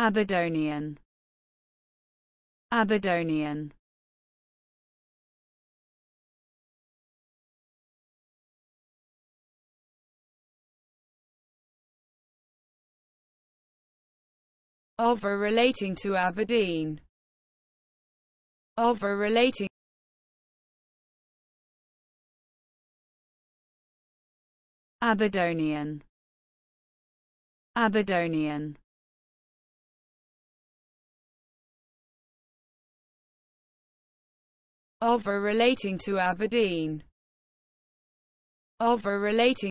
Aberdonian Aberdonian of a relating to Aberdeen of a relating Aberdonian Aberdonian of a relating to Aberdeen, of a relating